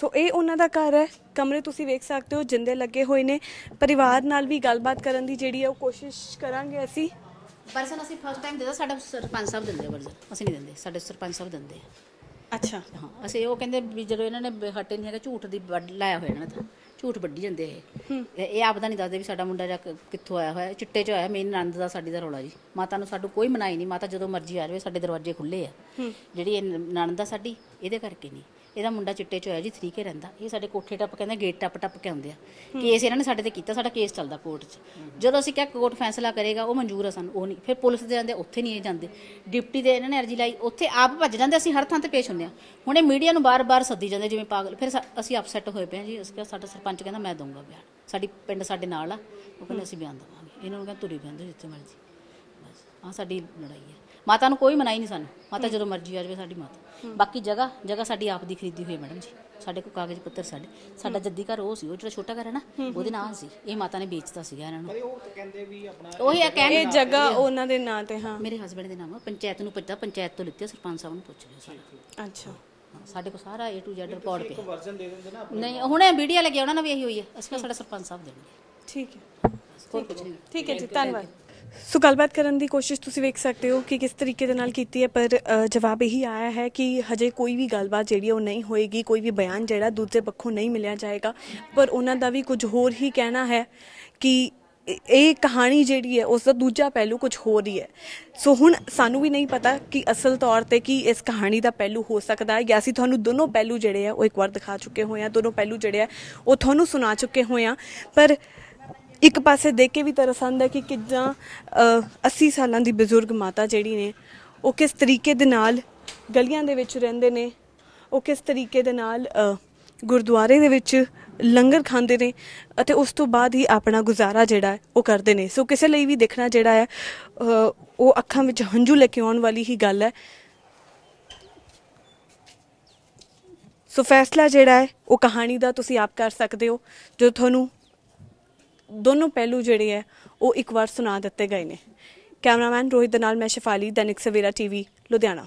S2: ਸੋ ਇਹ ਉਹਨਾਂ ਦਾ ਘਰ ਹੈ ਕਮਰੇ ਤੁਸੀਂ ਵੇਖ ਸਕਦੇ ਹੋ ਜਿੰਦੇ ਲੱਗੇ ਹੋਏ ਨੇ ਪਰਿਵਾਰ ਨਾਲ ਵੀ
S3: ਗੱਲਬਾਤ ਕਰਨ ਦੀ ਜਿਹੜੀ ਹੈ ਉਹ ਕੋਸ਼ਿਸ਼ ਕਰਾਂਗੇ ਅਸੀਂ ਬਰਸਨ ਅਸੀਂ ਫਸਟ ਟਾਈਮ ਦਿੱਤਾ ਸਾਡਾ ਸਰਪੰਚ ਸਾਹਿਬ ਦਿੰਦੇ ਆ ਬਰਸਨ ਅਸੀਂ ਨਹੀਂ ਦਿੰਦੇ ਸਾਡੇ ਸਰਪੰਚ ਸਾਹਿਬ ਦਿੰਦੇ ਆ ਅੱਛਾ ਹਾਂ ਅਸੀਂ ਉਹ ਕਹਿੰਦੇ ਵੀ ਜਦੋਂ ਇਹਨਾਂ ਨੇ ਹਟੇ ਨਹੀਂ ਹੈਗਾ ਝੂਠ ਦੀ ਵੱਡ ਲਾਇਆ ਹੋਇਆ ਇਹਨਾਂ ਦਾ ਝੂਠ ਵੱਢੀ ਜਾਂਦੇ ਇਹ ਇਹ ਆਪ ਦਾ ਨਹੀਂ ਦੱਸਦੇ ਵੀ ਸਾਡਾ ਮੁੰਡਾ ਜਾ ਕਿੱਥੋਂ ਆਇਆ ਹੋਇਆ ਚਿੱਟੇ 'ਚ ਆਇਆ ਮੇਨ ਨੰਦ ਦਾ ਸਾਡੀ ਦਾ ਰੋਲਾ ਜੀ ਮਾਤਾ ਨੂੰ ਸਾਡੂ ਕੋਈ ਮਨਾਈ ਨਹੀਂ ਮਾਤਾ ਜਦੋਂ ਮਰਜ਼ੀ ਆ ਜਾਵੇ ਸਾਡੇ ਦਰਵਾਜ਼ੇ ਖੁੱਲੇ ਆ ਜਿਹੜੀ ਇਹ ਨੰਦ ਦਾ ਸਾਡੀ ਇਹਦੇ ਕਰਕੇ ਨਹੀਂ ਇਹਦਾ ਮੁੰਡਾ ਚਿੱਟੇ ਚ ਹੋਇਆ ਜੀ ਕੇ ਰਹਿੰਦਾ ਇਹ ਸਾਡੇ ਕੋਠੇ ਟੱਪ ਕਹਿੰਦਾ ਗੇਟ ਟੱਪ ਟੱਪ ਕੇ ਆਉਂਦੇ ਆ ਕੇਸ ਇਹਨਾਂ ਨੇ ਸਾਡੇ ਤੇ ਕੀਤਾ ਸਾਡਾ ਕੇਸ ਚੱਲਦਾ ਕੋਰਟ 'ਚ ਜਦੋਂ ਅਸੀਂ ਕਿਹਾ ਕੋਰਟ ਫੈਸਲਾ ਕਰੇਗਾ ਉਹ ਮਨਜ਼ੂਰ ਆ ਸਾਨੂੰ ਉਹ ਨਹੀਂ ਫਿਰ ਪੁਲਿਸ ਦੇ ਜਾਂਦੇ ਉੱਥੇ ਨਹੀਂ ਇਹ ਜਾਂਦੇ ਡਿਪਟੀ ਦੇ ਇਹਨਾਂ ਨੇ ਅਰਜੀ ਲਾਈ ਉੱਥੇ ਆਪ ਭੱਜ ਜਾਂਦੇ ਅਸੀਂ ਹਰ ਥਾਂ ਤੇ ਪੇਸ਼ ਹੁੰਦੇ ਆ ਹੁਣ ਇਹ ਮੀਡੀਆ ਨੂੰ ਬਾਰ-ਬਾਰ ਸੱਦੀ ਜਾਂਦੇ ਜਿਵੇਂ ਪਾਗਲ ਫਿਰ ਅਸੀਂ ਅਪਸੈਟ ਹੋਏ ਪਏ ਜੀ ਉਸ ਕਿਹਾ ਸਾਡਾ ਸਰਪੰਚ ਕਹਿੰਦਾ ਮੈਂ ਦਊਂਗਾ ਬਿਆਨ ਸਾਡੀ ਪਿੰਡ ਸਾਡੇ ਨਾਲ ਆ ਉਹ ਕਹਿੰਦੇ ਅਸੀਂ ਬਿਆਨ ਦਵਾਂਗੇ ਇਹਨਾਂ ਨੂੰ ਕਹਿੰਦਾ ਤੁਰੀ ਪੈਂਦੇ ਜਿੱਥੇ ਮਰਜ਼ੀ ਬਸ ਆ ਸਾਡੀ ਲੜਾਈ ਹੈ ਮਾਤਾ ਨੂੰ ਕੋਈ ਮਨਾਈ ਨਹੀਂ ਸਾਨੂੰ ਮਾਤਾ ਜਦੋਂ ਮਰਜ਼ੀ ਆ ਜਾਵੇ ਸਾਡੀ ਮਾਤਾ ਬਾਕੀ ਜਗ੍ਹਾ ਜਗ੍ਹਾ ਸਾਡੀ ਆਪ ਦੀ ਖਰੀਦੀ ਹੋਈ ਮੈਡਮ ਜੀ ਸਾਡੇ ਕੋ ਕਾਗਜ਼ ਪੱਤਰ ਸਾਡੇ ਸਾਡਾ ਜੱਦੀ ਘਰ ਉਹ ਸੀ ਉਹ ਜਿਹੜਾ ਛੋਟਾ ਘਰ ਹੈ ਨਾ ਉਹਦੇ ਨਾਂ ਸੀ ਇਹ ਮਾਤਾ ਨੇ ਵੇਚਤਾ ਸੀਗਾ ਇਹਨਾਂ ਨੂੰ ਉਹ ਕਹਿੰਦੇ ਵੀ ਆਪਣਾ ਉਹ ਇਹ ਕਹਿੰਦੇ ਜਗ੍ਹਾ ਉਹਨਾਂ ਦੇ ਨਾਂ ਤੇ ਹਾਂ ਮੇਰੇ ਹਸਬੰਡ ਦੇ ਨਾਮ ਪੰਚਾਇਤ ਨੂੰ ਪੁੱਛਦਾ ਪੰਚਾਇਤ ਤੋਂ ਲਿੱਤੀ ਸਰਪੰਚ ਸਾਹਿਬ ਨੂੰ ਪੁੱਛ ਲਿਆ ਸਾਰਾ ਅੱਛਾ ਸਾਡੇ ਕੋ ਸਾਰਾ A to Z ਰਿਪੋਰਟ ਪਿਆ
S4: ਵਰਜ਼ਨ ਦੇ ਦਿੰਦੇ ਨਾ ਨਹੀਂ ਹੁਣੇ ਵੀਡੀਓ
S3: ਲੱਗਿਆ ਉਹਨਾਂ ਨੇ ਵੀ ਇਹੀ ਹੋਈ ਹੈ ਅਸੀਂ ਸਾਡਾ ਸਰਪੰਚ ਸਾਹਿਬ ਦੇਣਗੇ ਠੀਕ ਹੈ
S2: ਹੋਰ ਕੁਝ ਨਹੀਂ ਠੀਕ ਹੈ ਜੀ ਧੰਨਵਾਦ ਸੋ ਗੱਲਬਾਤ ਕਰਨ ਦੀ ਕੋਸ਼ਿਸ਼ ਤੁਸੀਂ ਵੇਖ ਸਕਦੇ ਹੋ ਕਿ ਕਿਸ ਤਰੀਕੇ ਦੇ ਨਾਲ ਕੀਤੀ ਹੈ ਪਰ ਜਵਾਬ ਇਹੀ ਆਇਆ ਹੈ ਕਿ ਹਜੇ ਕੋਈ ਵੀ ਗੱਲਬਾਤ ਜਿਹੜੀ ਉਹ ਨਹੀਂ ਹੋਏਗੀ ਕੋਈ ਵੀ ਬਿਆਨ ਜਿਹੜਾ ਦੂਜੇ ਪੱਖੋਂ ਨਹੀਂ ਮਿਲਿਆ ਜਾਏਗਾ ਪਰ ਉਹਨਾਂ ਦਾ ਵੀ ਕੁਝ ਹੋਰ ਹੀ ਕਹਿਣਾ ਹੈ ਕਿ ਇਹ ਕਹਾਣੀ ਜਿਹੜੀ ਹੈ ਉਸ ਦਾ ਦੂਜਾ ਪਹਿਲੂ ਕੁਝ ਹੋਰ ਹੀ ਹੈ ਸੋ ਹੁਣ ਸਾਨੂੰ ਵੀ ਨਹੀਂ ਪਤਾ ਕਿ ਅਸਲ ਤੌਰ ਤੇ ਕੀ ਇਸ ਕਹਾਣੀ ਦਾ ਪਹਿਲੂ ਹੋ ਸਕਦਾ ਹੈ ਜਾਂ ਅਸੀਂ ਤੁਹਾਨੂੰ ਦੋਨੋਂ ਪਹਿਲੂ ਜਿਹੜੇ ਆ ਉਹ ਇੱਕ ਵਾਰ ਦਿਖਾ ਚੁੱਕੇ ਹੋਏ ਆ ਦੋਨੋਂ ਪਹਿਲੂ ਜਿਹੜੇ ਆ ਉਹ ਤੁਹਾਨੂੰ ਸੁਣਾ ਚੁੱਕੇ ਹੋਏ ਆ ਪਰ ਇੱਕ ਪਾਸੇ ਦੇਖ ਕੇ ਵੀ ਤਰਸ ਆਉਂਦਾ ਕਿ ਕਿੱਦਾਂ 80 ਸਾਲਾਂ ਦੀ ਬਜ਼ੁਰਗ ਮਾਤਾ ਜਿਹੜੀ ਨੇ ਉਹ ਕਿਸ ਤਰੀਕੇ ਦੇ ਨਾਲ ਗਲੀਆਂ ਦੇ ਵਿੱਚ ਰਹਿੰਦੇ ਨੇ ਉਹ ਕਿਸ ਤਰੀਕੇ ਦੇ ਨਾਲ ਗੁਰਦੁਆਰੇ ਦੇ ਵਿੱਚ ਲੰਗਰ ਖਾਂਦੇ ਨੇ ਅਤੇ ਉਸ ਤੋਂ ਬਾਅਦ ਹੀ ਆਪਣਾ ਗੁਜ਼ਾਰਾ ਜਿਹੜਾ ਉਹ ਕਰਦੇ ਨੇ ਸੋ ਕਿਸੇ ਲਈ ਵੀ ਦੇਖਣਾ ਜਿਹੜਾ ਹੈ ਉਹ ਅੱਖਾਂ ਵਿੱਚ ਹੰਝੂ ਲੈ ਕੇ ਆਉਣ ਵਾਲੀ ਹੀ ਗੱਲ ਹੈ ਸੋ ਫੈਸਲਾ ਜਿਹੜਾ ਹੈ ਉਹ ਕਹਾਣੀ ਦਾ ਤੁਸੀਂ ਆਪ ਕਰ ਸਕਦੇ ਹੋ ਜੋ ਤੁਹਾਨੂੰ ਦੋਨੋਂ ਪਹਿਲੂ ਜਿਹੜੇ ਆ ਉਹ ਇੱਕ ਵਾਰ ਸੁਣਾ ਦਿੱਤੇ ਗਏ ਨੇ ਕੈਮਰਾਮੈਨ ਰੋਹਿਤ ਦੇ ਨਾਲ ਮੈਂ Shafali Dainik Savera TV Ludhiana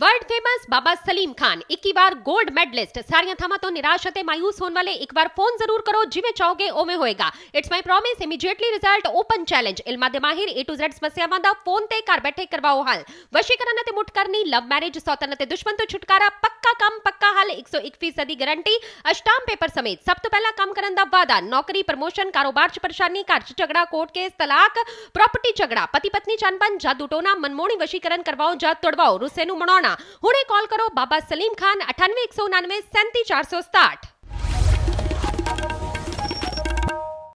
S5: world famous Baba Salim Khan એકી बार गोल्ड मेडलिस्ट सारिया थामा तो निराश होते मायूस होने वाले एक बार फोन जरूर करो जिमें चाहोगे ओमे होएगा it's my promise immediately result open challenge इल दे माहिर ए टू जेड समस्यावां दा फोन ते घर बैठे करवाओ हल वशीकरण ते मुटकरनी लव मैरिज सौतन ते दुश्मन तो छुटकारा पक्का काम पक्का हल 101 दी गारंटी अष्टाम पेपर समेत सब तो पहला काम करन दा वादा नौकरी प्रमोशन कारोबार च परेशानी घर च झगड़ा कोर्ट केस तलाक प्रॉपर्टी झगड़ा पति पत्नी चनबन जादू टोना मनमोणी वशीकरण करवाओ जा तोड़वाओ रुसे नु मनाओ ਪਾਉਣਾ ਹੁਣੇ ਕਾਲ ਕਰੋ ਬਾਬਾ ਸਲੀਮ ਖਾਨ 9819